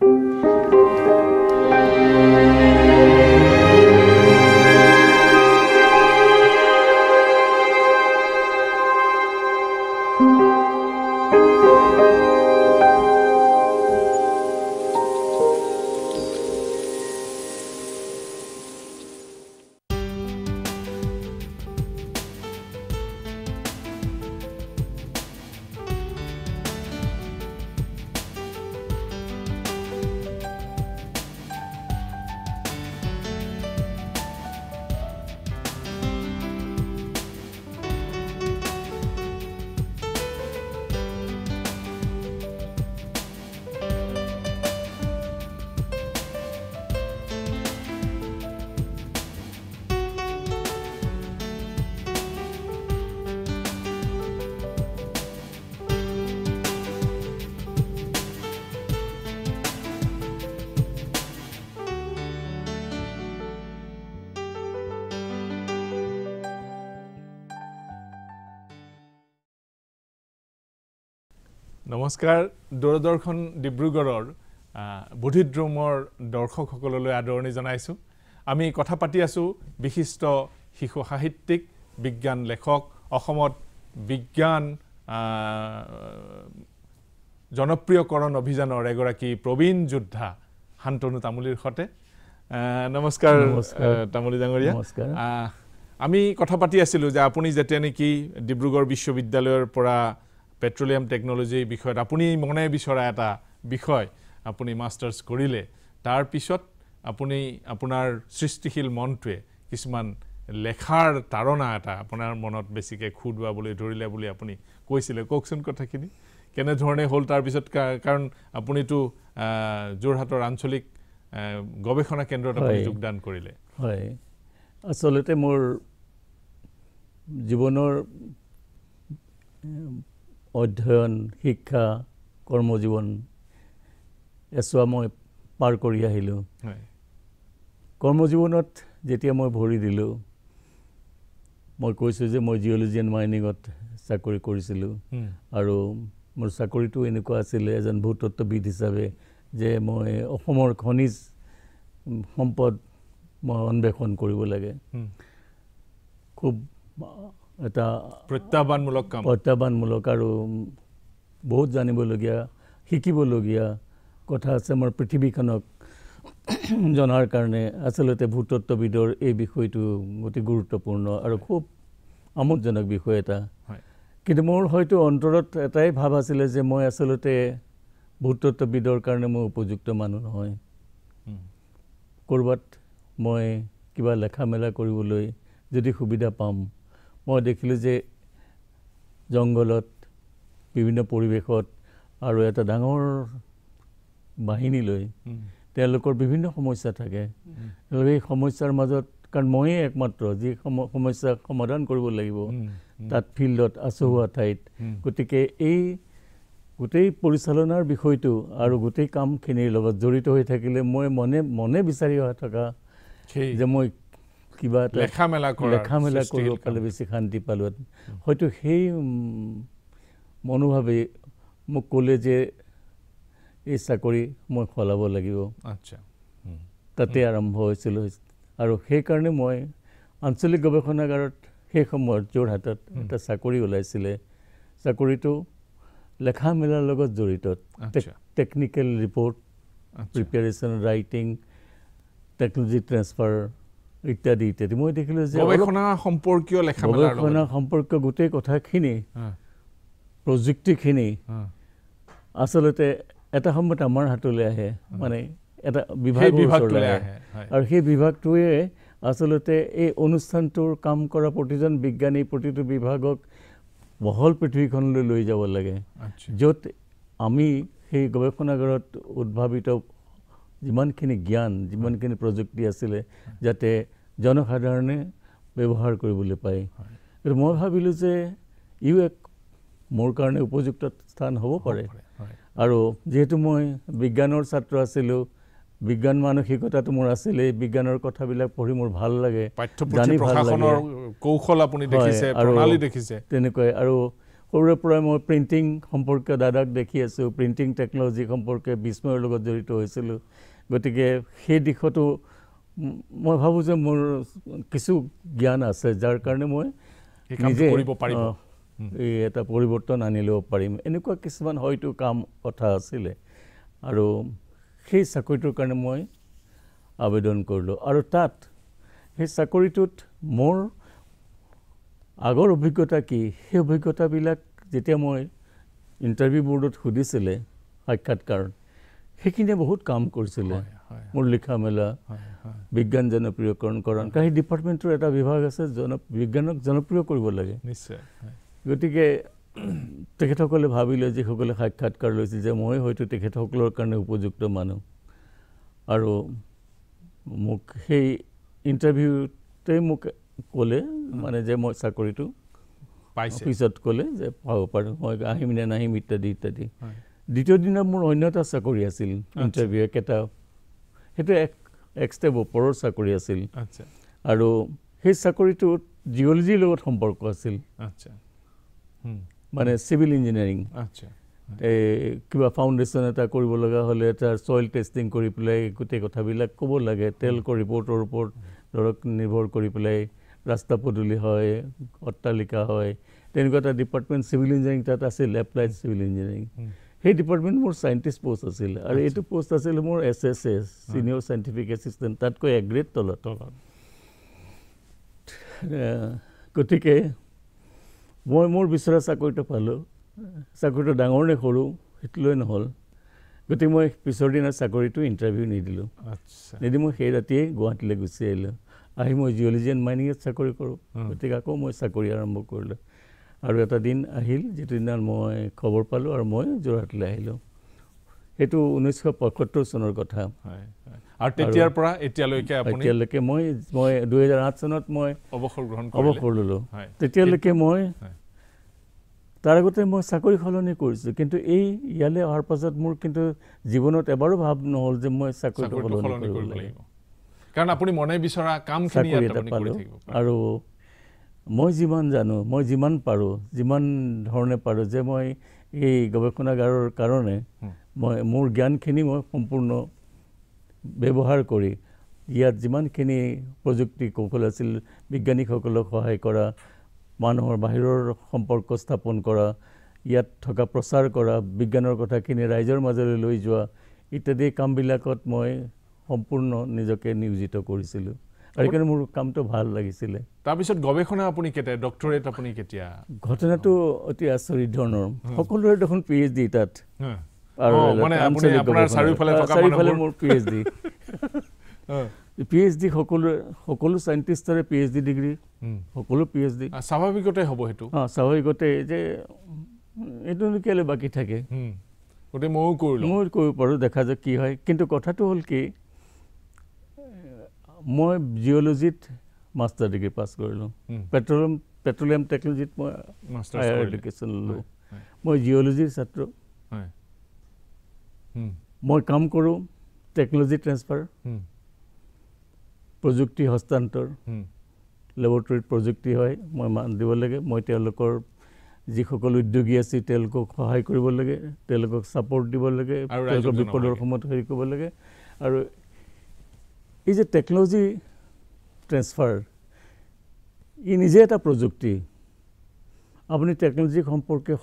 Thank you. নমস্কাৰ দূৰদৰ্শন ডিব্ৰুগড়ৰ বুদ্ধিদ্ৰোমৰ দৰ্শকসকললৈ আদৰণি আদরণি আমি কথা পাতি আছো বিশিষ্ট শিশু সাহিত্যিক বিজ্ঞান লেখক অসমত বিজ্ঞান জনপ্ৰিয়কৰণ অভিযানৰ এগৰাকী প্ৰবীণ যোদ্ধা শান্তনু তামুলীৰ সতে নমস্কাৰ তামুলী ডাঙৰীয়া নমস্কাৰ আমি কথা পাতি আছিলোঁ যে আপুনি যেতিয়া নেকি ডিব্ৰুগড় বিশ্ববিদ্যালয়ৰ পৰা পেট্ৰলিয়াম টেকন'লজি বিষয়ত আপুনি মনে বিচৰা এটা বিষয় আপুনি মাষ্টাৰ্ছ কৰিলে তাৰ পিছত আপুনি আপোনাৰ সৃষ্টিশীল মনটোৱে কিছুমান লেখাৰ তাৰণা এটা আপোনাৰ মনত বেছিকৈ খুদুৱাবলৈ ধৰিলে বুলি আপুনি কৈছিলে কওকচোন কথাখিনি কেনেধৰণে হ'ল তাৰপিছত কাৰণ আপুনিতো যোৰহাটৰ আঞ্চলিক গৱেষণা কেন্দ্ৰত আপুনি যোগদান কৰিলে হয় আচলতে মোৰ জীৱনৰ অধ্যয়ন শিক্ষা কৰ্মজীৱন এচোৱা মই পাৰ কৰি আহিলোঁ কৰ্মজীৱনত যেতিয়া মই ভৰি দিলোঁ মই কৈছোঁ যে মই জিঅ'লজি এণ্ড মাইনিঙত চাকৰি কৰিছিলোঁ আৰু মোৰ চাকৰিটো এনেকুৱা আছিলে এজন ভূতত্ববিদ হিচাপে যে মই অসমৰ খনিজ সম্পদ মই অন্বেষণ কৰিব লাগে খুব এটা প্ৰত্যাহ্বানমূলক কাম প্ৰত্যাহ্বানমূলক আৰু বহুত জানিবলগীয়া শিকিবলগীয়া কথা আছে মোৰ পৃথিৱীখনক জনাৰ কাৰণে আচলতে ভূতত্ববিদৰ এই বিষয়টো অতি গুৰুত্বপূৰ্ণ আৰু খুব আমোদজনক বিষয় এটা কিন্তু মোৰ হয়তো অন্তৰত এটাই ভাৱ আছিলে যে মই আচলতে ভূতত্ববিদৰ কাৰণে মই উপযুক্ত মানুহ নহয় ক'ৰবাত মই কিবা লেখা মেলা কৰিবলৈ যদি সুবিধা পাম মই দেখিলোঁ যে জংঘলত বিভিন্ন পৰিৱেশত আৰু এটা ডাঙৰ বাহিনী লৈ তেওঁলোকৰ বিভিন্ন সমস্যা থাকে তেওঁলোকে সেই সমস্যাৰ মাজত কাৰণ ময়ে একমাত্ৰ যি সমস্যা সমাধান কৰিব লাগিব তাত ফিল্ডত আচহুৱা ঠাইত গতিকে এই গোটেই পৰিচালনাৰ বিষয়টো আৰু গোটেই কামখিনিৰ লগত জড়িত হৈ থাকিলে মই মনে মনে বিচাৰি অহা থকা যে মই কিবা এটা লেখা মেলা কৰা লেখা মেলা কৰি পালে বেছি শান্তি পালোঁ হয়তো সেই মনোভাৱেই মোক ক'লে যে এই চাকৰি মই সলাব লাগিব আচ্ছা তাতে আৰম্ভ হৈছিলোঁ আৰু সেইকাৰণে মই আঞ্চলিক গৱেষণাগাৰত সেই সময়ত যোৰহাটত এটা চাকৰি ওলাইছিলে চাকৰিটো লেখা মেলাৰ লগত জড়িত technical report preparation writing technology transfer ইত্যাদি ইত্যাদি মই দেখিলোঁ যে গৱেষণা সম্পৰ্কীয় লেখা গৱেষণা সম্পৰ্কীয় গোটেই কথাখিনি প্ৰযুক্তিখিনি আচলতে এটা সময়ত আমাৰ হাতলৈ আহে মানে এটা বিভাগ বিভাগলৈ আহে আৰু সেই বিভাগটোৱে আচলতে এই অনুষ্ঠানটোৰ কাম কৰা প্ৰতিজন বিজ্ঞানী প্ৰতিটো বিভাগক বহল পৃথিৱীখনলৈ লৈ যাব লাগে য'ত আমি সেই গৱেষণাগাৰত উদ্ভাৱিত যিমানখিনি জ্ঞান যিমানখিনি প্ৰযুক্তি আছিলে যাতে জনসাধাৰণে ব্যৱহাৰ কৰিবলৈ পায় কিন্তু মই ভাবিলোঁ যে ইও এক মোৰ কাৰণে উপযুক্ত স্থান হ'ব পাৰে আৰু যিহেতু মই বিজ্ঞানৰ ছাত্ৰ আছিলোঁ বিজ্ঞান মানসিকতাটো মোৰ আছিলে বিজ্ঞানৰ কথাবিলাক পঢ়ি মোৰ ভাল লাগে কৌশল আপুনি দেখিছে তেনেকৈ আৰু সৰুৰে পৰাই মই প্ৰিণ্টিং সম্পৰ্কে দাদাক দেখি আছোঁ প্ৰিণ্টিং টেকন'লজি সম্পৰ্কে বিস্ময়ৰ লগত জড়িত হৈছিলোঁ গতিকে সেই দিশতো মই ভাবোঁ যে মোৰ কিছু জ্ঞান আছে যাৰ কাৰণে মই নিজে এই এটা পৰিৱৰ্তন আনি ল'ব পাৰিম এনেকুৱা কিছুমান হয়তো কাম কথা আছিলে আৰু সেই চাকৰিটোৰ কাৰণে মই আবেদন কৰিলোঁ আৰু তাত সেই চাকৰিটোত মোৰ আগৰ অভিজ্ঞতা কি সেই অভিজ্ঞতাবিলাক যেতিয়া মই ইণ্টাৰভিউ বৰ্ডত সুধিছিলে সাক্ষাৎকাৰ সেইখিনিয়ে বহুত কাম কৰিছিলে মুরলিখা মেলা বিজ্ঞান জনপ্রিয়করণ করণ কাহি ডিপার্টমেন্টর একটা বিভাগ আছে জন বিজ্ঞানক জনপ্রিয় করব লাগে নিশ্চয় গতি তখেসকলে ভাবিলে যে সাক্ষাৎকার লৈছিল যে মই হয়তো তেখেতসকলৰ কাৰণে উপযুক্ত মানুহ আৰু মোক সেই ইণ্টাৰভিউতে মোক ক'লে মানে যে মই চাকৰিটো পাইছোঁ পিছত ক'লে যে পাব পাৰোঁ মই আহিম নে নাহিম ইত্যাদি ইত্যাদি দ্বিতীয় দিনা মোৰ অন্য এটা চাকৰি আছিল ইণ্টাৰভিউ একেটা সেইটো এক এক ষ্টেপ ওপৰৰ চাকৰি আছিল আচ্ছা আৰু সেই চাকৰিটোত জিঅ'লজিৰ লগত সম্পৰ্ক আছিল আচ্ছা মানে চিভিল ইঞ্জিনিয়াৰিং আচ্ছা এই কিবা ফাউণ্ডেশ্যন এটা কৰিব লগা হ'লে তাৰ চইল টেষ্টিং কৰি পেলাই গোটেই কথাবিলাক ক'ব লাগে তেওঁলোকৰ ৰিপৰ্টৰ ওপৰত ধৰক নিৰ্ভৰ কৰি পেলাই ৰাস্তা পদূলি হয় অট্টালিকা হয় তেনেকুৱা এটা ডিপাৰ্টমেণ্ট চিভিল ইঞ্জিনিয়াৰিং তাত আছিল এপ্লাইড চিভিল ইঞ্জিনিয়াৰিং সেই ডিপাৰ্টমেণ্ট মোৰ চাইণ্টিষ্ট পষ্ট আছিল আৰু এইটো পষ্ট আছিল মোৰ S S S senior scientific assistant তাতকৈ এক গ্ৰেড তলত তলত গতিকে মই মোৰ বিচৰা চাকৰিটো পালোঁ চাকৰিটো ডাঙৰ নে সৰু সেইটোলৈ নহ'ল গতিকে মই পিছৰ দিনা চাকৰিটো ইণ্টাৰভিউ নিদিলোঁ আচ্ছা নিদি মই সেই ৰাতিয়ে গুৱাহাটীলৈ গুচি আহিলোঁ আহি মই জিঅ'লজি এণ্ড মাইনিঙত চাকৰি কৰোঁ গতিকে আকৌ মই চাকৰি আৰম্ভ কৰিলোঁ আৰু এটা দিন আহিল যিটো দিনা মই খবৰ পালোঁ আৰু মই যোৰহাটলৈ আহিলোঁ সেইটো ঊনৈছশ পঁয়সত্তৰ চনৰ কথা আৰু তেতিয়াৰ পৰা এতিয়ালৈকে এতিয়ালৈকে মই মই দুহেজাৰ আঠ চনত মই অৱসৰ গ্ৰহণ অৱসৰ ল'লোঁ তেতিয়ালৈকে মই তাৰ আগতে মই চাকৰি সলনি কৰিছোঁ কিন্তু এই ইয়ালৈ অহাৰ পাছত মোৰ কিন্তু জীৱনত এবাৰো ভাৱ নহ'ল যে মই চাকৰিটো সলনি কৰিব লাগিব কাৰণ আপুনি মনে বিচৰা কাম চাকৰি এটা পালোঁ আৰু মই যিমান জানো মই যিমান পাৰোঁ যিমান ধৰণে পাৰোঁ যে মই এই গৱেষণাগাৰৰ কাৰণে মই মোৰ জ্ঞানখিনি মই সম্পূৰ্ণ ব্যৱহাৰ কৰি ইয়াত যিমানখিনি প্ৰযুক্তি কৌশল আছিল বিজ্ঞানীসকলক সহায় কৰা মানুহৰ বাহিৰৰ সম্পৰ্ক স্থাপন কৰা ইয়াত থকা প্ৰচাৰ কৰা বিজ্ঞানৰ কথাখিনি ৰাইজৰ মাজলৈ লৈ যোৱা ইত্যাদি কামবিলাকত মই সম্পূৰ্ণ নিজকে নিয়োজিত কৰিছিলোঁ আৰু মোৰ কামটো ভাল লাগিছিলে তাৰপিছত গৱেষণা আপুনি কেতিয়া ডক্টৰেট আপুনি কেতিয়া ঘটনাটো অতি আচৰিত ধৰণৰ সকলোৰে দেখোন পি এইচ ডি তাত চাৰিওফালে মোৰ P H D P H D সকলোৰে সকলো চাইণ্টিষ্টৰে পি এইচ ডি ডিগ্ৰী সকলো পি এইচ ডি স্বাভাৱিকতে হ'ব সেইটো অঁ স্বাভাৱিকতে যে এইটোনো কেলৈ বাকী থাকে গোটেই ময়ো কৰিলোঁ ময়ো কৰিব পাৰোঁ দেখা যাওক কি হয় কিন্তু কথাটো হ'ল কি মই জিঅ'লজিত মাষ্টাৰ ডিগ্ৰী পাছ কৰিলোঁ পেট্ৰলিয়াম পেট্ৰলিয়াম টেকনলজিত মই হায়াৰ এডুকেশ্যন ল'লোঁ মই জিঅ'লজিৰ ছাত্ৰ মই কাম কৰোঁ টেকনলজি ট্ৰেন্সফাৰ প্ৰযুক্তি হস্তান্তৰ লেবৰেটৰীত প্ৰযুক্তি হয় মই মান দিব লাগে মই তেওঁলোকৰ যিসকল উদ্যোগী আছে তেওঁলোকক সহায় কৰিব লাগে তেওঁলোকক ছাপৰ্ট দিব লাগে তেওঁলোকৰ বিপদৰ সময়ত হেৰি কৰিব লাগে আৰু is a technology transfer. In is it a project? Abni technology homporke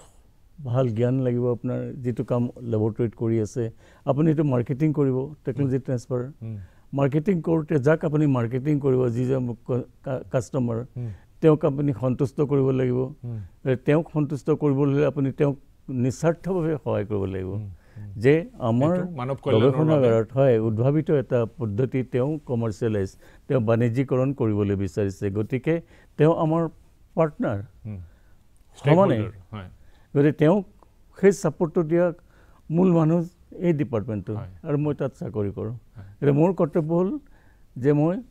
bhal gyan lagibo apna jitu kam laboratory koriya se. Abni to marketing koribo technology hmm. transfer. Hmm. Marketing korte jak apni marketing koribo jiza customer. Hmm. Teo company khantusto koribo lagibo. Hmm. Teo khantusto koribo le apni teo nisartha bhe khawai koribo lagibo. Hmm. যে আমাৰ মানৱ গৱেষণাগাৰত হয় উদ্ভাৱিত এটা পদ্ধতি তেওঁ commercialise তেওঁ বাণিজ্যিকৰণ কৰিবলৈ বিচাৰিছে গতিকে তেওঁ আমাৰ পাৰ্টনাৰ সমানে গতিকে তেওঁক সেই ছাপৰ্টটো দিয়া মূল মানুহ এই ডিপাৰ্টমেণ্টটো আৰু মই তাত চাকৰি কৰোঁ গতিকে মোৰ কৰ্তব্য হ'ল যে মই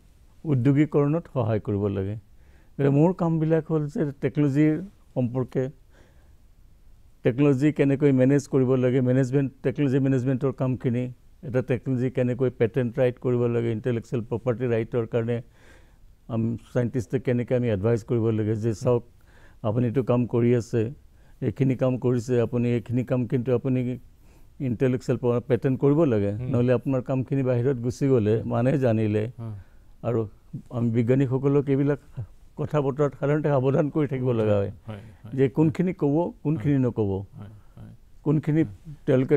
উদ্যোগীকৰণত সহায় কৰিব লাগে গতিকে মোৰ কামবিলাক হ'ল যে টেকন'লজিৰ সম্পৰ্কে টেকন'লজি কেনেকৈ মেনেজ কৰিব লাগে মেনেজমেণ্ট টেকন'লজি মেনেজমেণ্টৰ কামখিনি এটা টেকন'লজি কেনেকৈ পেটেণ্ট ৰাইট কৰিব লাগে ইণ্টেলেকচুৱেল প্ৰপাৰ্টি ৰাইটৰ কাৰণে আমি চাইণ্টিষ্টে কেনেকৈ আমি এডভাইচ কৰিব লাগে যে চাওক আপুনি এইটো কাম কৰি আছে এইখিনি কাম কৰিছে আপুনি এইখিনি কাম কিন্তু আপুনি ইণ্টেলেকচুৱেল পেটেণ্ট কৰিব লাগে নহ'লে আপোনাৰ কামখিনি বাহিৰত গুচি গ'লে মানে জানিলে আৰু আমি বিজ্ঞানীসকলক এইবিলাক কথা বতৰাত সাধাৰণতে সাৱধান কৰি থাকিব লগা হয় যে কোনখিনি ক'ব কোনখিনি নক'ব কোনখিনি তেওঁলোকে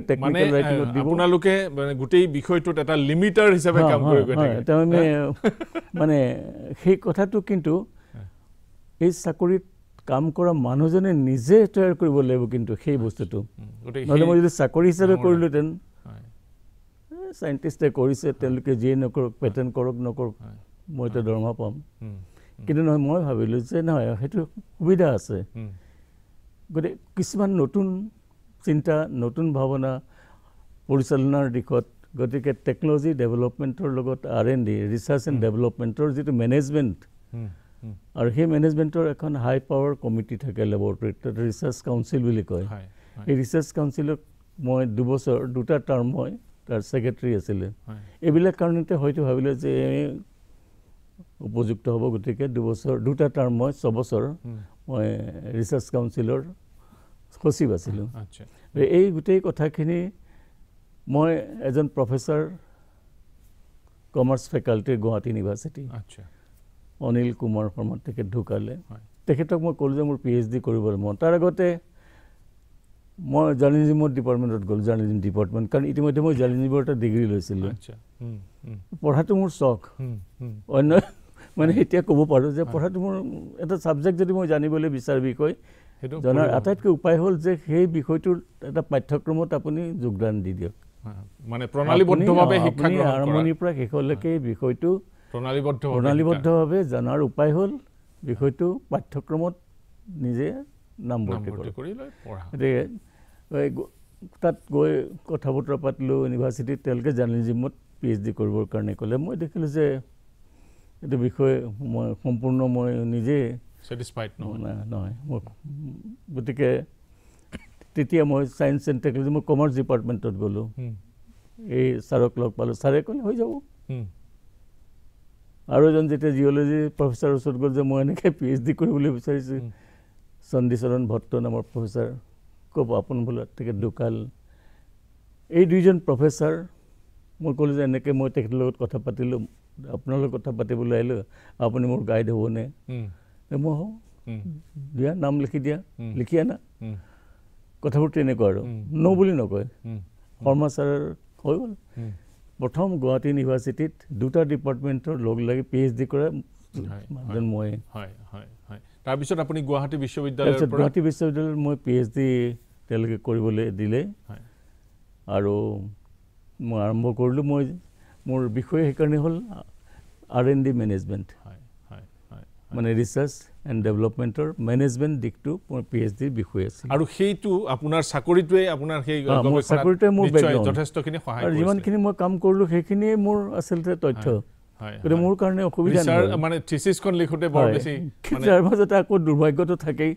আপোনালোকে গোটেই বিষয়টোত এটা লিমিটাৰ হিচাপে কাম মানে সেই কথাটো কিন্তু এই চাকৰিত কাম কৰা মানুহজনে নিজে তৈয়াৰ কৰিব লাগিব কিন্তু সেই বস্তুটো নহ'লে মই যদি চাকৰি হিচাপে কৰিলোহেঁতেন চাইণ্টিষ্টে কৰিছে তেওঁলোকে যিয়ে নকৰক পেটেন কৰক নকৰক মই এতিয়া দৰমহা পাম কিন্তু নহয় মই ভাবিলোঁ যে নহয় সেইটো সুবিধা আছে গতিকে কিছুমান নতুন চিন্তা নতুন ভাৱনা পৰিচালনাৰ দিশত গতিকে টেকন'লজি ডেভেলপমেণ্টৰ লগত R N D research and ডেভেলপমেণ্টৰ যিটো মেনেজমেণ্ট আৰু সেই মেনেজমেণ্টৰ এখন হাই পাৱাৰ কমিটি থাকে লেবৰেটৰীত তাতে ৰিচাৰ্চ কাউন্সিল বুলি কয় সেই ৰিচাৰ্চ কাউঞ্চিলক মই দুবছৰ দুটা টাৰ্ম মই তাৰ ছেক্ৰেটেৰী আছিলে এইবিলাক কাৰণতে হয়তো ভাবিলোঁ যে উপযুক্ত হ'ব গতিকে দুবছৰ দুটা টাৰ্ম মই ছবছৰ মই ৰিচাৰ্চ কাউন্সিলৰ সচিব আছিলোঁ এই গোটেই কথাখিনি মই এজন প্ৰফেচাৰ কমাৰ্চ ফেকাল্টিৰ গুৱাহাটী ইউনিভাৰ্চিটি অনিল কুমাৰ শৰ্মাত তেখেত ঢুকালে তেখেতক মই ক'লোঁ যে মোৰ পি এইচ ডি কৰিবলৈ মই তাৰ আগতে মই জাৰ্ণেলিজিমৰ ডিপাৰ্টমেণ্টত গ'লোঁ জাৰ্ণেলিজিম ডিপাৰ্টমেণ্ট কাৰণ ইতিমধ্যে মই জাৰ্ণেলিজিমৰ এটা ডিগ্ৰী লৈছিলোঁ পঢ়াটো মোৰ চখ অন্য মানে এতিয়া ক'ব পাৰোঁ যে পঢ়াটো মোৰ এটা ছাবজেক্ট যদি মই জানিবলৈ বিচাৰ বিষয় সেইটো জনাৰ আটাইতকৈ উপায় হ'ল যে সেই বিষয়টোৰ এটা পাঠ্যক্ৰমত আপুনি যোগদান দি দিয়ক মানে প্ৰণালীবদ্ধভাৱে আৰম্ভণিৰ পৰা শেষলৈকে এই বিষয়টো প্ৰণালীবদ্ধ প্ৰণালীবদ্ধভাৱে জনাৰ উপায় হ'ল বিষয়টো পাঠ্যক্ৰমত নিজে নামভৰ্তি কৰি গতিকে তাত গৈ কথা বতৰা পাতিলোঁ ইউনিভাৰ্চিটিত তেওঁলোকে জাৰ্ণেলিজিমত পি এইচ ডি কৰিবৰ কাৰণে ক'লে মই দেখিলোঁ যে এইটো বিষয়ে মই সম্পূৰ্ণ মই নিজে ছেটিছফাইড নহয় নহয় মই গতিকে তেতিয়া মই ছায়েন্স এণ্ড টেকনলজি মই কমাৰ্চ ডিপাৰ্টমেণ্টত গ'লোঁ এই ছাৰক লগ পালোঁ ছাৰে ক'লে হৈ যাব আৰু এজন যেতিয়া জিঅ'লজি প্ৰফেচাৰৰ ওচৰত গ'ল যে মই এনেকৈ পি এইচ ডি কৰিবলৈ বিচাৰিছোঁ চন্দীচৰণ ভট্ট নামৰ প্ৰফেচাৰ ক'ব আপোন বোলে তেখেত দোকাল এই দুইজন প্ৰফেচাৰ মই ক'লোঁ যে এনেকৈ মই তেখেতৰ লগত কথা পাতিলোঁ আপোনাৰ লগত কথা পাতিবলৈ আহিলোঁ আপুনি মোৰ গাইড হ'বনে মই হওঁ দিয়া নাম লিখি দিয়া লিখি আনা কথাবোৰ তেনেকুৱা আৰু ন বুলি নকয় শৰ্মা ছাৰ হৈ গ'ল প্ৰথম গুৱাহাটী ইউনিভাৰ্চিটিত দুটা ডিপাৰ্টমেণ্টৰ লগ লাগি পি এইচ ডি কৰা মানুহজন মই তাৰপিছত আপুনি গুৱাহাটী বিশ্ববিদ্যালয় গুৱাহাটী বিশ্ববিদ্যালয়ত মই পি এইচ ডি তেওঁলোকে কৰিবলৈ দিলে আৰু মই আৰম্ভ কৰিলোঁ মই মোৰ বিষয় সেইকাৰণে হ'ল আৰ এন ডি মেনেজমেণ্ট মানে ৰিচাৰ্চ এণ্ড ডেভেলপমেণ্টৰ মেনেজমেণ্ট দিশটো মোৰ পি এইচ ডিৰ বিষয় আছিল আৰু সেইটো আপোনাৰ চাকৰিটোৱে আপোনাৰ সেই চাকৰিটোৱে মোৰ যথেষ্টখিনি সহায় আৰু যিমানখিনি মই কাম কৰিলোঁ সেইখিনিয়ে মোৰ আচলতে তথ্য কাৰণে আকৌ দুৰ্ভাগ্যটো থাকেই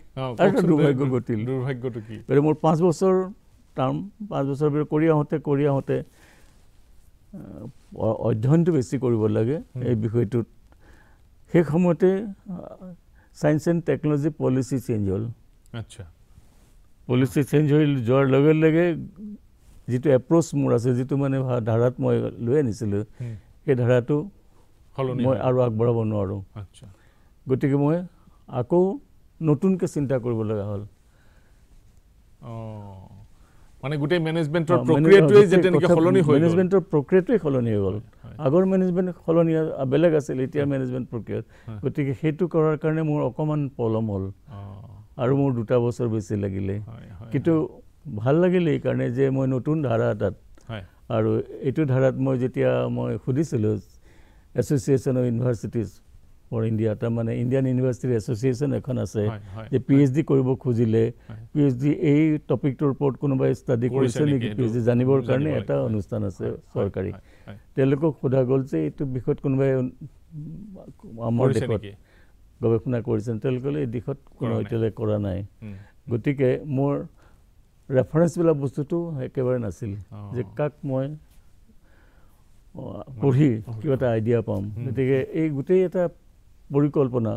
কৰি আহোঁতে কৰি আহোঁতে অধ্যয়নটো বেছি কৰিব লাগে এই বিষয়টোত সেই সময়তে science and technology policy change হ'ল আচ্ছা পলিচি চেঞ্জ হৈ যোৱাৰ লগে লগে যিটো এপ্ৰ'চ মোৰ আছে যিটো মানে ধাৰাত মই লৈ আনিছিলোঁ সেই ধাৰাটো মই আৰু আগবঢ়াব নোৱাৰোঁ গতিকে মই আকৌ নতুনকৈ চিন্তা কৰিব লগা হ'ল মানে গোটেই মেনেজমেণ্টৰ প্ৰক্ৰিয়াটোৱেই যেতিয়া নেকি সলনি হৈ মেনেজমেণ্টৰ প্ৰক্ৰিয়াটোৱেই সলনি হৈ আগৰ মেনেজমেণ্ট সলনি বেলেগ আছিল এতিয়া মেনেজমেণ্ট প্ৰক্ৰিয়াত গতিকে সেইটো কৰাৰ কাৰণে মোৰ অকণমান পলম হ'ল আৰু মোৰ দুটা বছৰ বেছি লাগিলে কিন্তু ভাল লাগিলে এইকাৰণে যে মই নতুন ধাৰা এটাত আৰু এইটো ধাৰাত মই যেতিয়া মই সুধিছিলোঁ association of universities for India তাৰ মানে ইণ্ডিয়ান ইউনিভাৰ্চিটিৰ এছ'চিয়েশ্যন এখন আছে যে পি এইচ ডি কৰিব খুজিলে পি এইচ ডি এই টপিকটোৰ ওপৰত কোনোবাই ষ্টাডি কৰিছে নেকি পি এইচ ডি জানিবৰ কাৰণে এটা অনুষ্ঠান আছে চৰকাৰী তেওঁলোকক সোধা গ'ল যে এইটো বিষয়ত কোনোবাই আমাৰ দেশত গৱেষণা কৰিছে তেওঁলোকে এই দিশত কোনো এতিয়ালৈ কৰা নাই গতিকে মোৰ ৰেফাৰেঞ্চবিলাক বস্তুটো একেবাৰে নাছিল যে কাক মই পঢ়ি কিবা এটা আইডিয়া পাম গতিকে এই গোটেই এটা পৰিকল্পনা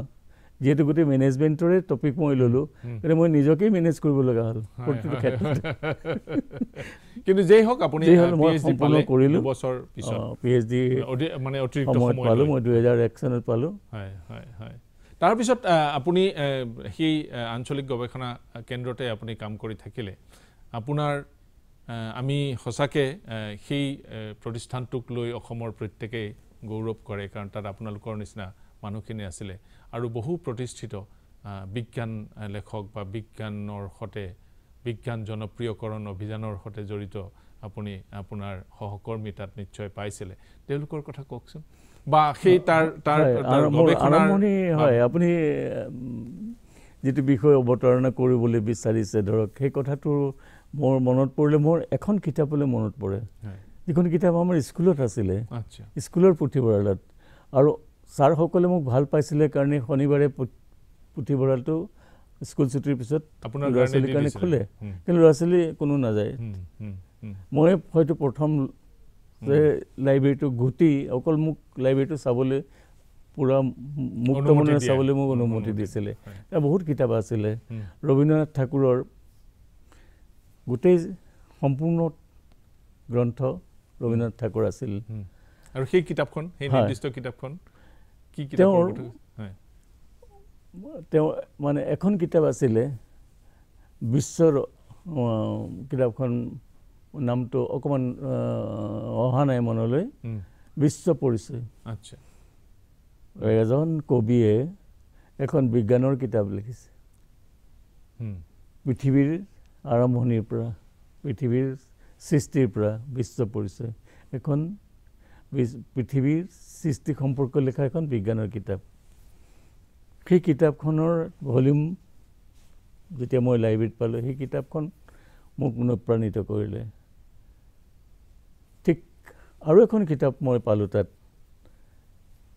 যিহেতু গোটেই মেনেজমেণ্টৰে টপিক মই ললোঁ গতিকে মই নিজকেই মেনেজ কৰিব লগা হ'ল প্ৰতিটো ক্ষেত্ৰত কিন্তু যেই হওক আপুনি যেই হ'ল মই সম্পূৰ্ণ কৰিলোঁ পি এইচ ডি মানে সময়ত পালোঁ মই দুহেজাৰ এক চনত পালোঁ তাৰপিছত আপুনি সেই আঞ্চলিক গৱেষণা কেন্দ্ৰতে আপুনি কাম কৰি থাকিলে আপোনাৰ আমি সঁচাকৈ সেই প্ৰতিষ্ঠানটোক লৈ অসমৰ প্ৰত্যেকেই গৌৰৱ কৰে কাৰণ তাত আপোনালোকৰ নিচিনা মানুহখিনি আছিলে আৰু বহু প্ৰতিষ্ঠিত বিজ্ঞান লেখক বা বিজ্ঞানৰ সতে বিজ্ঞান জনপ্ৰিয়কৰণ অভিযানৰ সৈতে জড়িত আপুনি আপোনাৰ সহকৰ্মী তাত নিশ্চয় পাইছিলে তেওঁলোকৰ কথা কওকচোন বা সেই তাৰ তাৰ আৰম্ভণি হয় আপুনি যিটো বিষয় অৱতাৰণা কৰিবলৈ বিচাৰিছে ধৰক সেই কথাটো মোৰ মনত পৰিলে মোৰ এখন কিতাপলৈ মনত পৰে যিখন কিতাপ আমাৰ স্কুলত আছিলে স্কুলৰ পুথিভঁৰালত আৰু ছাৰসকলে মোক ভাল পাইছিলে কাৰণে শনিবাৰে পুথিভঁৰালটো স্কুল ছুটিৰ পিছত আপোনাৰ ল'ৰা ছোৱালীৰ কাৰণে খোলে কিন্তু ল'ৰা ছোৱালী কোনো নাযায় মই হয়তো প্ৰথম যে লাইব্ৰেৰীটো ঘূটি অকল মোক লাইব্ৰেৰীটো চাবলৈ পূৰা মুক্ত মনেৰে চাবলৈ মোক অনুমতি দিছিলে বহুত কিতাপ আছিলে ৰবীন্দ্ৰনাথ ঠাকুৰৰ গোটেই সম্পূৰ্ণ গ্ৰন্থ ৰবীন্দ্ৰনাথ ঠাকুৰ আছিল আৰু সেই কিতাপখন সেই নিৰ্দিষ্ট কিতাপখন কি তেওঁৰ তেওঁ মানে এখন কিতাপ আছিলে বিশ্বৰ কিতাপখন নামটো অকণমান অহা নাই মনলৈ বিশ্ব পৰিচয় এজন কবিয়ে এখন বিজ্ঞানৰ কিতাপ লিখিছে পৃথিৱীৰ আৰম্ভণিৰ পৰা পৃথিৱীৰ সৃষ্টিৰ পৰা বিশ্ব পৰিচয় এখন পৃথিৱীৰ সৃষ্টি সম্পৰ্কে লিখা এখন বিজ্ঞানৰ কিতাপ সেই কিতাপখনৰ ভলিউম যেতিয়া মই লাইব্ৰেৰীত পালোঁ সেই কিতাপখন মোক অনুপ্ৰাণিত কৰিলে ঠিক আৰু এখন কিতাপ মই পালোঁ তাত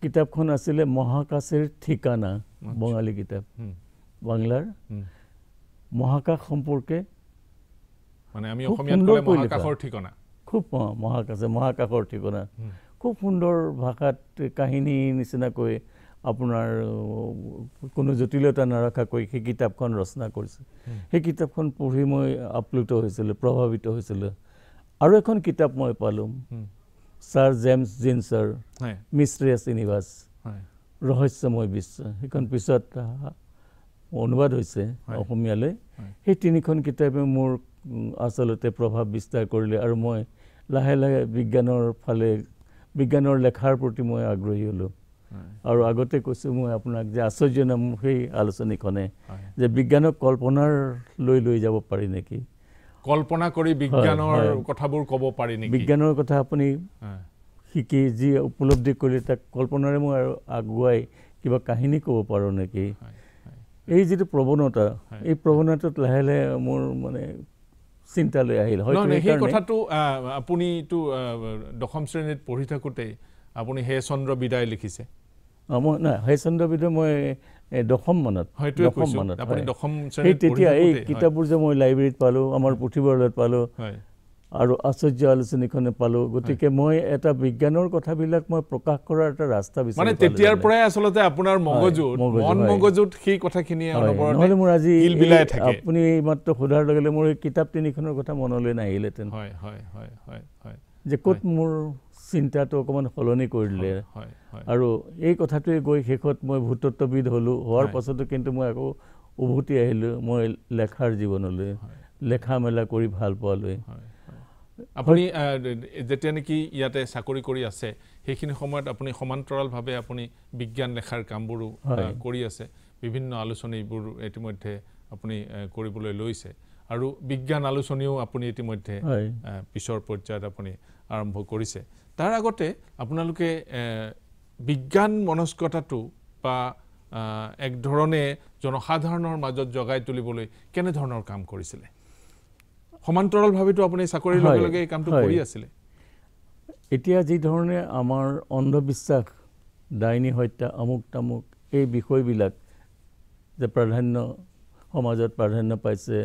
কিতাপখন আছিলে মহাকাশৰ ঠিকানা বঙালী কিতাপ বাংলাৰ মহাকাশ সম্পৰ্কে মানে আমি অসমীয়াত ক'লে মহাকাশৰ ঠিকনা খুব মহাকাশে মহাকাশৰ ঠিকনা খুব সুন্দৰ ভাষাত কাহিনী নিচিনাকৈ আপোনাৰ কোনো জটিলতা নাৰাখাকৈ সেই কিতাপখন ৰচনা কৰিছে সেই কিতাপখন পঢ়ি মই আপ্লুত হৈছিলোঁ প্ৰভাৱিত হৈছিলোঁ আৰু এখন কিতাপ মই পালোঁ ছাৰ জেমছ জিনছাৰ মিছ্ৰিয়া শ্ৰীনিবাস ৰহস্যময় বিশ্ব সেইখন পিছত অনুবাদ হৈছে অসমীয়ালৈ সেই তিনিখন কিতাপে মোৰ আচলতে প্ৰভাৱ বিস্তাৰ কৰিলে আৰু মই লাহে লাহে বিজ্ঞানৰ ফালে বিজ্ঞানৰ লেখাৰ প্ৰতি মই আগ্ৰহী হ'লোঁ আৰু আগতে কৈছোঁ মই আপোনাক যে আশ্চৰ্য নাম সেই আলোচনীখনে যে বিজ্ঞানক কল্পনাৰ লৈ লৈ যাব পাৰি নেকি কল্পনা কৰি বিজ্ঞানৰ কথাবোৰ ক'ব পাৰি নেকি বিজ্ঞানৰ কথা আপুনি শিকি যি উপলব্ধি কৰিলে তাক কল্পনাৰে মই আৰু আগুৱাই কিবা কাহিনী ক'ব পাৰোঁ নেকি এই যিটো প্ৰৱণতা এই প্ৰৱণতাটোত লাহে লাহে মোৰ মানে চিন্তালৈ আহিল সেই কথাটো আপুনিতো দশম শ্ৰেণীত পঢ়ি থাকোঁতেই আপুনি হে চন্দ্ৰ বিদায় লিখিছে মই নাই হে চন্দ্ৰ বিদায় মই দশম মানত দশম মানত তেতিয়া এই কিতাপবোৰ যে মই লাইব্ৰেৰীত পালোঁ আমাৰ পুথিভঁৰালত পালোঁ আৰু আশ্চৰ্য আলোচনীখনে পালোঁ গতিকে মই এটা বিজ্ঞানৰ কথাবিলাক মই প্ৰকাশ কৰাৰ এটা ৰাস্তা বিচাৰি মোৰ আজি আপুনি এইমাত্ৰ সোধাৰ লগে লগে মোৰ এই কিতাপ তিনিখনৰ কথা মনলৈ নাহিলেহেঁতেন হয় যে ক'ত মোৰ চিন্তাটো অকণমান সলনি কৰিলে আৰু এই কথাটোৱে গৈ শেষত মই ভূতত্ববিদ হ'লোঁ হোৱাৰ পাছতো কিন্তু মই আকৌ উভতি আহিলোঁ মই লেখাৰ জীৱনলৈ লেখা মেলা কৰি ভাল পোৱালৈ হয় আপুনি যেতিয়া নেকি ইয়াতে চাকৰি কৰি আছে সেইখিনি সময়ত আপুনি সমান্তৰালভাৱে আপুনি বিজ্ঞান লেখাৰ কামবোৰো কৰি আছে বিভিন্ন আলোচনীবোৰ ইতিমধ্যে আপুনি কৰিবলৈ লৈছে আৰু বিজ্ঞান আলোচনীও আপুনি ইতিমধ্যে পিছৰ পৰ্যায়ত আপুনি আৰম্ভ কৰিছে তাৰ আগতে আপোনালোকে বিজ্ঞান মনস্কতাটো বা এক ধৰণে জনসাধাৰণৰ মাজত জগাই তুলিবলৈ কেনেধৰণৰ কাম কৰিছিলে সমান্তৰালভাৱেতো আপুনি চাকৰিৰ লগে লগে এই কামটো কৰি আছিলে এতিয়া যিধৰণে আমাৰ অন্ধবিশ্বাস ডাইনী হত্যা আমুক তামুক এই বিষয়বিলাক যে প্ৰাধান্য সমাজত প্ৰাধান্য পাইছে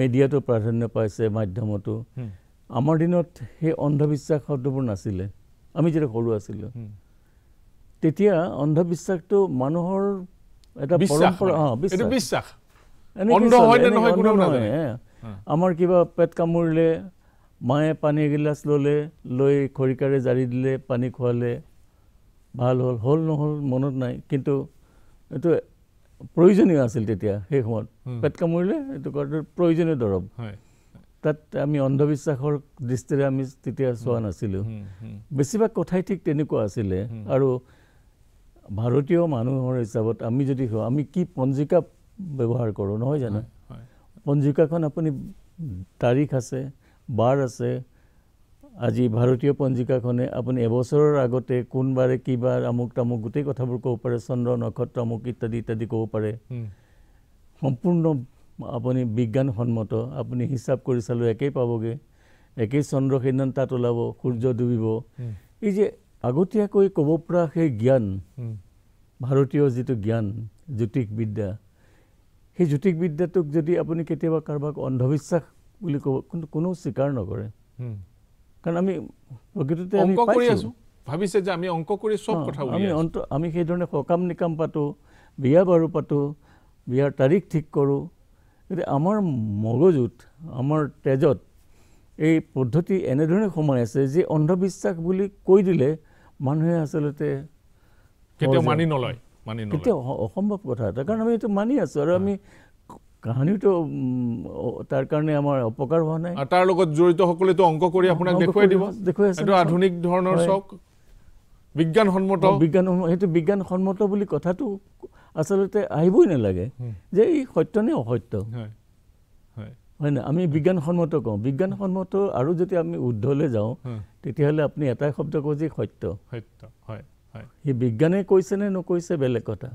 মিডিয়াতো প্ৰাধান্য পাইছে মাধ্যমতো আমাৰ দিনত সেই অন্ধবিশ্বাস শব্দবোৰ নাছিলে আমি যেতিয়া সৰু আছিলোঁ তেতিয়া অন্ধবিশ্বাসটো মানুহৰ এটা পৰম্পৰা বিশ্বাস আমাৰ কিবা পেট কামুৰিলে মায়ে পানী এগিলাচ ল'লে লৈ খৰিকাৰে জাৰি দিলে পানী খোৱালে ভাল হ'ল হ'ল নহ'ল মনত নাই কিন্তু এইটো প্ৰয়োজনীয় আছিল তেতিয়া সেই সময়ত পেট কামুৰিলে এইটো কোৱাটো প্ৰয়োজনীয় দৰৱ তাত আমি অন্ধবিশ্বাসৰ দৃষ্টিৰে আমি তেতিয়া চোৱা নাছিলোঁ বেছিভাগ কথাই ঠিক তেনেকুৱা আছিলে আৰু ভাৰতীয় মানুহৰ হিচাপত আমি যদি আমি কি পঞ্জিকা ব্যৱহাৰ কৰোঁ নহয় জানো পঞ্জিকাখন আপুনি তাৰিখ আছে বাৰ আছে আজি ভাৰতীয় পঞ্জিকাখনে আপুনি এবছৰৰ আগতে কোনবাৰে কি বাৰ আমুক তামুক গোটেই কথাবোৰ ক'ব পাৰে চন্দ্ৰ নক্ষত্ৰ আমুক ইত্যাদি ইত্যাদি ক'ব পাৰে সম্পূৰ্ণ আপুনি বিজ্ঞানসন্মত আপুনি হিচাপ কৰি চালোঁ একেই পাবগৈ একেই চন্দ্ৰ সেইদিনা তাত ওলাব সূৰ্য ডুবিব এই যে আগতীয়াকৈ ক'ব পৰা সেই জ্ঞান ভাৰতীয় যিটো জ্ঞান জ্যোতিষবিদ্যা সেই জ্যোতিষবিদ্যাটোক যদি আপুনি কেতিয়াবা কাৰোবাক অন্ধবিশ্বাস বুলি ক'ব কিন্তু কোনো স্বীকাৰ নকৰে কাৰণ আমি প্ৰকৃততে ভাবিছে যে আমি অংক কৰি চব কথা আমি অন্ত আমি সেইধৰণে সকাম নিকাম পাতোঁ বিয়া বাৰু পাতোঁ বিয়াৰ তাৰিখ ঠিক কৰোঁ গতিকে আমাৰ মগজুত আমাৰ তেজত এই পদ্ধতি এনেধৰণে সোমাই আছে যে অন্ধবিশ্বাস বুলি কৈ দিলে মানুহে আচলতে কেতিয়াও মানি নলয় অসম্ভৱ কথা এটা কাৰণ আমি এইটো মানি আছোঁ আৰু আমি কাহিনীটো তাৰ কাৰণে আমাৰ অপকাৰ হোৱা নাই তাৰ লগত জড়িত সকলেতো অংক কৰি আপোনাক দেখুৱাই দিব দেখুৱাই আধুনিক ধৰণৰ চক বিজ্ঞানসন্মত বিজ্ঞান সেইটো বিজ্ঞানসন্মত বুলি কথাটো আচলতে আহিবই নালাগে যে এই সত্য নে অসত্য হয়নে আমি বিজ্ঞানসন্মত কওঁ বিজ্ঞানসন্মত আৰু যদি আমি উদ্ধলৈ যাওঁ তেতিয়াহ'লে আপুনি এটাই শব্দ কওঁ যে সত্য সত্য হয় সেই বিজ্ঞানে কৈছে নে নকৈছে বেলেগ কথা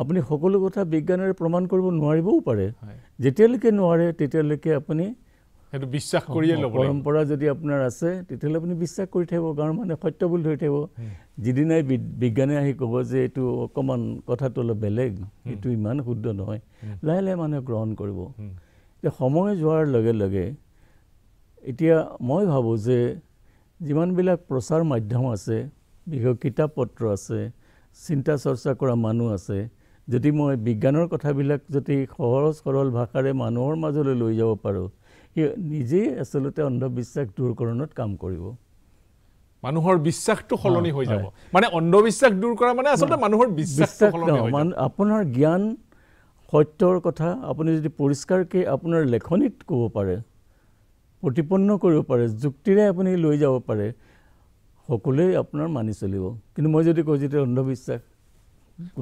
আপুনি সকলো কথা বিজ্ঞানেৰে প্ৰমাণ কৰিব নোৱাৰিবও পাৰে যেতিয়ালৈকে নোৱাৰে তেতিয়ালৈকে আপুনি সেইটো বিশ্বাস কৰিয়ে ল'ব পৰম্পৰা যদি আপোনাৰ আছে তেতিয়াহ'লে আপুনি বিশ্বাস কৰি থাকিব কাৰণ মানে সত্য বুলি ধৰি থাকিব যিদিনাই বিজ্ঞানে আহি ক'ব যে এইটো অকণমান কথাটো অলপ বেলেগ এইটো ইমান শুদ্ধ নহয় লাহে লাহে মানুহে গ্ৰহণ কৰিব এতিয়া সময় যোৱাৰ লগে লগে এতিয়া মই ভাবোঁ যে যিমানবিলাক প্ৰচাৰ মাধ্যম আছে বিশেষ কিতাপ পত্ৰ আছে চিন্তা চৰ্চা কৰা মানুহ আছে যদি মই বিজ্ঞানৰ কথাবিলাক যদি সহজ সৰল ভাষাৰে মানুহৰ মাজলৈ লৈ যাব পাৰোঁ সি নিজেই আচলতে অন্ধবিশ্বাস দূৰকৰণত কাম কৰিব মানুহৰ বিশ্বাসটো সলনি হৈ যাব মানে অন্ধবিশ্বাস দূৰ কৰা মানে আচলতে মানুহৰ বিশ্বাস আপোনাৰ জ্ঞান সত্যৰ কথা আপুনি যদি পৰিষ্কাৰকৈ আপোনাৰ লেখনিত ক'ব পাৰে প্ৰতিপন্ন কৰিব পাৰে যুক্তিৰে আপুনি লৈ যাব পাৰে সকলোৱে আপোনাৰ মানি চলিব কিন্তু মই যদি কওঁ যেতিয়া অন্ধবিশ্বাস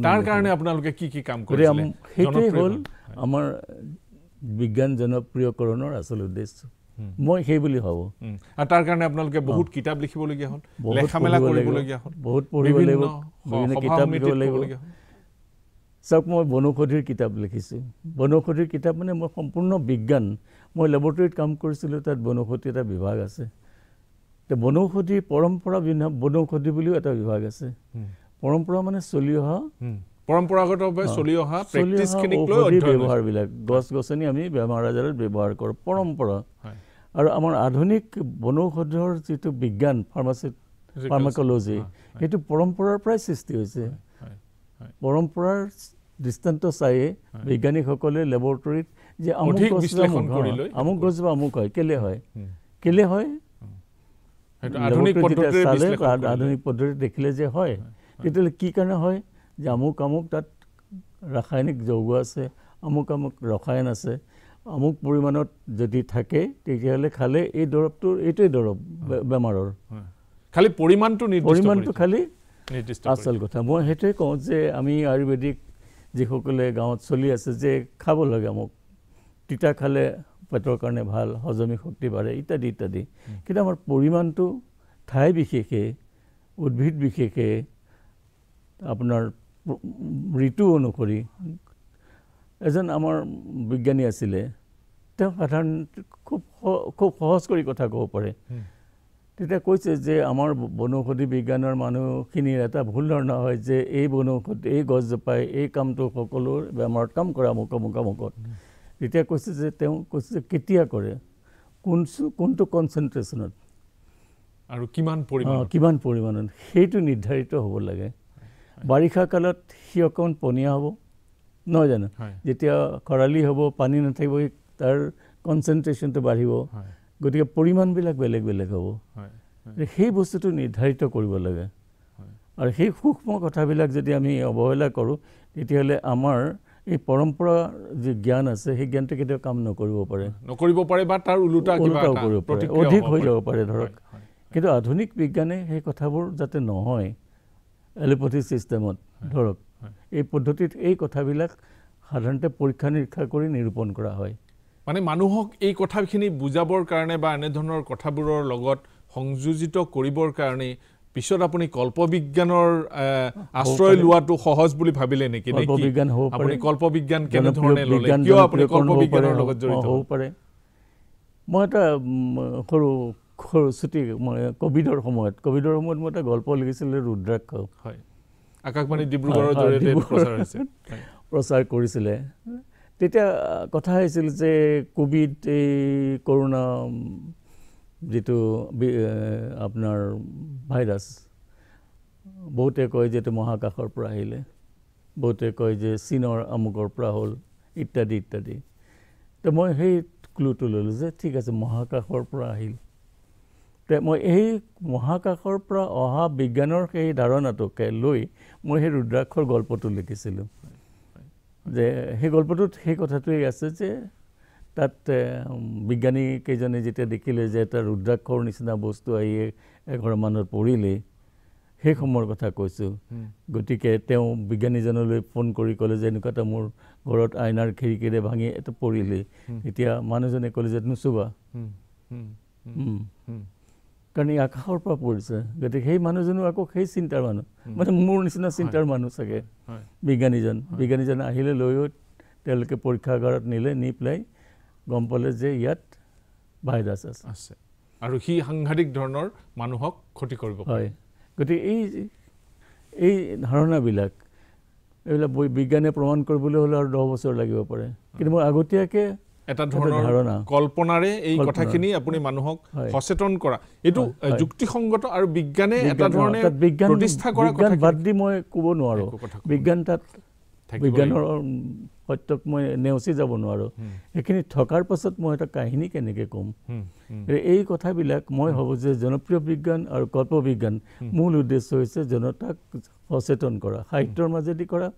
তাৰ কাৰণে আপোনালোকে কি কি কাম কৰি সেইটোৱেই হ'ল আমাৰ বিজ্ঞান জনপ্ৰিয়কৰণৰ আচল উদ্দেশ্য মই সেই বুলি ভাবোঁ আৰু তাৰ কাৰণে আপোনালোকে বহুত কিতাপ লিখিবলগীয়া হ'ল চাওক মই বনৌষধিৰ কিতাপ লিখিছোঁ বনৌষধিৰ কিতাপ মানে মই সম্পূৰ্ণ বিজ্ঞান মই লেবৰেটৰীত কাম কৰিছিলোঁ তাত বনৌষধি এটা বিভাগ আছে এতিয়া বনৌষধি পৰম্পৰা বনৌষধি বুলিও এটা বিভাগ আছে পৰম্পৰা মানে চলি অহা পৰম্পৰাগতভাৱে চলি অহা ঔষধি ব্যৱহাৰবিলাক গছ গছনি আমি বেমাৰ আজাৰত ব্যৱহাৰ কৰোঁ পৰম্পৰা আৰু আমাৰ আধুনিক বনৌষধৰ যিটো বিজ্ঞান ফাৰ্মাচী ফাৰ্মাকলজি সেইটো পৰম্পৰাৰ পৰাই সৃষ্টি হৈছে পৰম্পৰাৰ দৃষ্টান্ত চায়ে বিজ্ঞানীসকলে লেবৰেটৰীত যে আমুক গছ আমুক গছ বা আমুক হয় কেলে হয় কেলে হয় চালে আধুনিক পদ্ধতি দেখিলে যে হয় তেতিয়াহ'লে কি কাৰণে হয় যে আমুক আমুক তাত ৰাসায়নিক যৌগ আছে আমুক আমুক ৰসায়ন আছে আমুক পৰিমাণত যদি থাকে তেতিয়াহ'লে খালে এই দৰৱটোৰ এইটোৱেই দৰৱ বেমাৰৰ খালি পৰিমাণটো পৰিমাণটো খালি আচল কথা মই সেইটোৱে কওঁ যে আমি আয়ুৰ্বেদিক যিসকলে গাঁৱত চলি আছে যে খাব লাগে আমুক তিতা খালে পেটৰ কাৰণে ভাল হজমী শক্তি বাঢ়ে ইত্যাদি ইত্যাদি কিন্তু আমাৰ পৰিমাণটো ঠাই বিশেষে উদ্ভিদ বিশেষে আপোনাৰ ঋতু অনুসৰি এজন আমাৰ বিজ্ঞানী আছিলে তেওঁ সাধাৰণতে খুব খুব সহজ কৰি কথা ক'ব পাৰে তেতিয়া কৈছে যে আমাৰ বনৌষধি বিজ্ঞানৰ মানুহখিনিৰ এটা ভুল ধাৰণা হয় যে এই বনৌষধি এই গছজোপাই এই কামটো সকলো বেমাৰত কাম কৰে অমুক তেতিয়া কৈছে যে তেওঁ কৈছে যে কেতিয়া কৰে কোন কোনটো কনচেনট্ৰেশ্যনত আৰু কিমান পৰিমাণ কিমান পৰিমাণত সেইটো নিৰ্ধাৰিত হ'ব লাগে বাৰিষা কালত সি অকণমান পনীয়া হ'ব নহয় জানো যেতিয়া খৰালি হ'ব পানী নাথাকিব তাৰ কনচেনট্ৰেশ্যনটো বাঢ়িব গতিকে পৰিমাণবিলাক বেলেগ বেলেগ হ'ব সেই বস্তুটো নিৰ্ধাৰিত কৰিব লাগে আৰু সেই সূক্ষ্ম কথাবিলাক যদি আমি অৱহেলা কৰোঁ তেতিয়াহ'লে আমাৰ এই পৰম্পৰা যি জ্ঞান আছে সেই জ্ঞানটো কেতিয়াও কাম নকৰিব পাৰে নকৰিব পাৰে বা তাৰ ওলোটা ওলোটাও কৰিব পাৰে অধিক হৈ যাব পাৰে ধৰক কিন্তু আধুনিক বিজ্ঞানে সেই কথাবোৰ যাতে নহয় এলোপেথি ছিষ্টেমত ধৰক এই পদ্ধতিত এই কথাবিলাক সাধাৰণতে পৰীক্ষা নিৰীক্ষা কৰি নিৰূপণ কৰা হয় মানে মানুহক এই কথাখিনি বুজাবৰ কাৰণে বা এনেধৰণৰ কথাবোৰৰ লগত সংযোজিত কৰিবৰ কাৰণে পিছত আপুনি কল্পবিজ্ঞানৰ আশ্ৰয় লোৱাটো সহজ বুলি ভাবিলে নেকি কল্পবিজ্ঞান হ'ব পাৰে মই এটা সৰু সৰু চুটি মই কভিডৰ সময়ত কভিডৰ সময়ত মই এটা গল্প লিখিছিলোঁ ৰুদ্ৰাক্ষ হয় আকাশবাণী ডিব্ৰুগড়ৰ জৰিয়তে প্ৰচাৰ কৰিছিলে তেতিয়া কথা হৈছিল যে কভিড এই কৰোণা যিটো আপোনাৰ ভাইৰাছ বহুতে কয় যে এইটো মহাকাশৰ পৰা আহিলে বহুতে কয় যে চীনৰ আমুকৰ পৰা হ'ল ইত্যাদি ইত্যাদি তো মই সেই ক্লুটো ল'লোঁ যে ঠিক আছে মহাকাশৰ পৰা আহিল তে মই এই মহাকাশৰ পৰা অহা বিজ্ঞানৰ সেই ধাৰণাটোকে লৈ মই সেই ৰুদ্ৰাক্ষৰ গল্পটো লিখিছিলোঁ যে সেই গল্পটোত সেই কথাটোৱেই আছে যে তাতে বিজ্ঞানী কেইজনে যেতিয়া দেখিলে যে এটা ৰুদ্ৰাক্ষৰ নিচিনা বস্তু আহি এঘৰ মানত পৰিলে সেই সময়ৰ কথা কৈছোঁ গতিকে তেওঁ বিজ্ঞানীজনলৈ ফোন কৰি ক'লে যে এনেকুৱা এটা মোৰ ঘৰত আইনাৰ খিৰিকীৰে ভাঙি এটা পৰিলেই এতিয়া মানুহজনে ক'লে যে নুচুবা কাৰণ ই আকাশৰ পৰা পৰিছে গতিকে সেই মানুহজনো আকৌ সেই চিন্তাৰ মানুহ মানে মোৰ নিচিনা চিন্তাৰ মানুহ চাগে বিজ্ঞানীজন বিজ্ঞানীজন আহিলে লৈও তেওঁলোকে পৰীক্ষাগাৰত নিলে নি পেলাই গম পালে যে ইয়াত ভাইৰাছ আছে আছে আৰু সি সাংঘাতিক ধৰণৰ মানুহক ক্ষতি কৰিব হয় গতিকে এই এই ধাৰণাবিলাক এইবিলাক বিজ্ঞানে প্ৰমাণ কৰিবলৈ হ'লে আৰু দহ বছৰ লাগিব পাৰে কিন্তু মই আগতীয়াকৈ এটা ধৰণৰ ধাৰণা কল্পনাৰে এই কথাখিনি আপুনি মানুহক সচেতন কৰা এইটো যুক্তিসংগত আৰু বিজ্ঞানে এটা ধৰণে বিজ্ঞান বাদ দি মই ক'ব নোৱাৰোঁ বিজ্ঞান তাত বিজ্ঞানৰ সত্যক মই নেওচি যাব নোৱাৰোঁ সেইখিনি থকাৰ পাছত মই এটা কাহিনী কেনেকৈ ক'ম এই কথাবিলাক মই ভাবোঁ যে জনপ্ৰিয় বিজ্ঞান আৰু কল্প বিজ্ঞান মূল উদ্দেশ্য হৈছে জনতাক সচেতন কৰা সাহিত্যৰ মাজেদি কৰা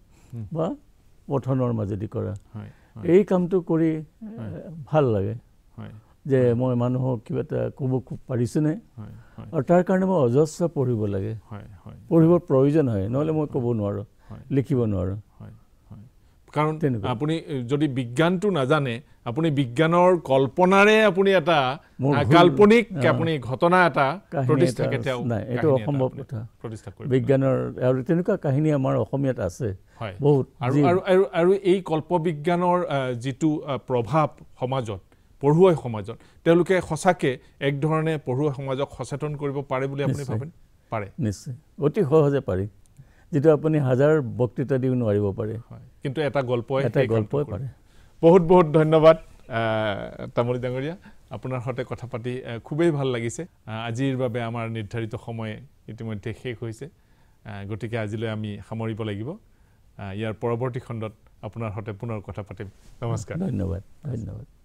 বা পঠনৰ মাজেদি কৰা এই কামটো কৰি ভাল লাগে যে মই মানুহক কিবা এটা ক'ব পাৰিছোনে আৰু তাৰ কাৰণে মই অজস্ৰ পঢ়িব লাগে পঢ়িবৰ প্ৰয়োজন হয় নহ'লে মই ক'ব নোৱাৰোঁ লিখিব নোৱাৰোঁ কাৰণ আপনি যদি বিজ্ঞানটো নাজানে আপুনি বিজ্ঞানৰ বিজ্ঞানেৰ কল্পনাৰে এটা কাল্পনিক আপনি ঘটনা এটা প্ৰতিষ্ঠা কেতিয়াও না এটো অসম্ভব কথা প্ৰতিষ্ঠা কৰিব বিজ্ঞানেৰ আৰু তেনেকুৱা কাহিনী আমাৰ অসমীয়াত আছে বহুত আৰু এই কল্পবিজ্ঞানেৰ যিটো প্ৰভাৱ সমাজত পঢ়ুৱৈ সমাজত তেওঁলোকে সঁচাকে এক ধৰণে পঢ়ুৱৈ সমাজক সচেতন কৰিব পাৰে বুলি আপুনি ভাবে পাৰে নিশ্চয় অতি সহজে পাৰি যিটো আপুনি হাজাৰ বক্তৃতা দিও নোৱাৰিব পাৰে হয় কিন্তু এটা গল্পই গল্পই পাৰে বহুত বহুত ধন্যবাদ তামুলী ডাঙৰীয়া আপোনাৰ সৈতে কথা পাতি খুবেই ভাল লাগিছে আজিৰ বাবে আমাৰ নিৰ্ধাৰিত সময় ইতিমধ্যে শেষ হৈছে গতিকে আজিলৈ আমি সামৰিব লাগিব ইয়াৰ পৰৱৰ্তী খণ্ডত আপোনাৰ সৈতে পুনৰ কথা পাতিম নমস্কাৰ ধন্যবাদ ধন্যবাদ